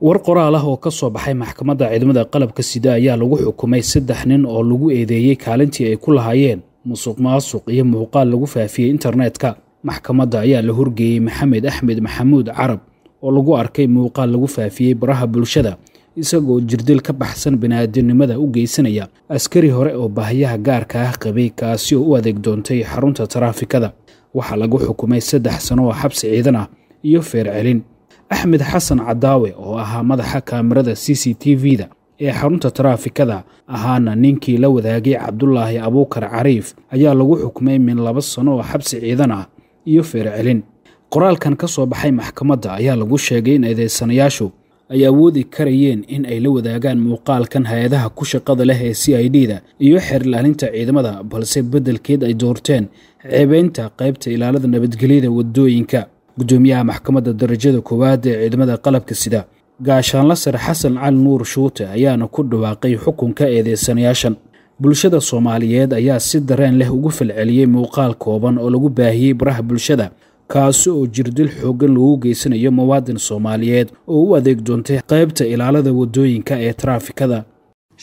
war qoraal ah oo ka soo baxay maxkamadda ciidamada qalabka sida ayaa lagu xukumay saddex nin oo lagu eedeeyey kaalintii ay ku lahaayeen musuq maasuq iyo muuqaal lagu faafiyey internetka maxkamadda ayaa la horgeeyey maxamed axmed maxamuud carab oo lagu arkay muuqaal lagu faafiyey baraha bulshada isagoo jirdil ka baxsan bini'aadanimada u geysanaya askari hore oo baahyaha gaarka ah qabay kaasi oo u adeeg doontay xarunta taraafikada waxaa lagu xukumay saddex sano oo xabsi ciidan ah iyo feer celin axmed xasan cadaawe oo ahaa madaxa kaamirada c c t v-da ee xarunta taraafikada ahaana ninkii la wadaagay cabdulaahi abuukar cariif ayaa lagu xukmay min laba sano oo xabsi ciidan ah iyo feercelin qoraalkan ka soo baxay maxkamadda ayaa lagu sheegay in eedeysanayaashu ay awoodi karayeen in ay la wadaagaan muuqaalkan hay-adaha ku shaqada leh ee c i d da iyo xeerlaalinta ciidamada balse beddelkeed ay doorteen ceebeynta qaybta ilaalada nabadgelyada wadooyinka gudoomiyaha maxkamadda darajada koowaad ee ciidamada qalabka sida gaashaanla sare xasan cali nuur shuute ayaana ku dhawaaqay xukunka eedeysanayaashan bulshada soomaaliyeed ayaa si dareen leh ugu falceliyey muuqaal kooban oo lagu baahiyey baraha bulshada kaasi oo jirdil xooggan lagu geysanayo muwaadin soomaaliyeed oo u adeeg doontay qaybta ilaalada waddooyinka ee taraafikada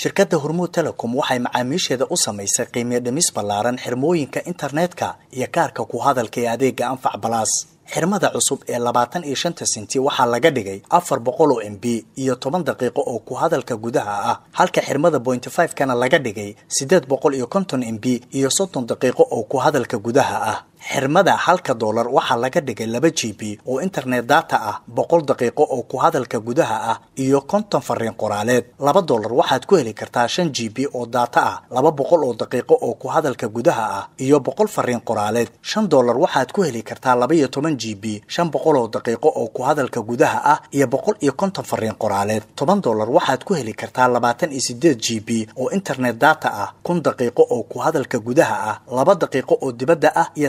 shirkadda hormuud telecom waxay macaamiisheeda u samaysay qiimiyo dhimis ballaaran xirmooyinka internetka iyo kaarka ku hadalka ee adeega anfac balaas xirmada cusub ee labaatan iyo shanta senti waxaa laga dhigay afar boqol oo m b iyo toban daqiiqo oo ku hadalka gudaha ah halka xirmada bointy five kana laga dhigay siddeed boqol iyo konton m b iyo soddon daqiiqo oo ku hadalka gudaha ah xirmada halka doolar waxaa laga dhigay laba g b oo internet data ah boqol daqiiqo oo ku hadalka gudaha ah iyo konton fariin qoraaleed laba doolar waxaad ku heli kartaa shan g b oo data ah laba boqol oo daqiiqo oo ku hadalka gudaha ah iyo boqol fariin qoraaleed shan doolar waxaad ku heli kartaa labaiyo toban g b shan boqol oo daqiiqo oo ku hadalka gudaha ah iyo boqol iyo konton fariin qoraaleed toban doolar waxaad ku heli kartaa labaatan iyo sideed g b oo internet data ah kun daqiiqo oo ku hadalka gudaha ah laba daqiiqo oo dibadda ah iyo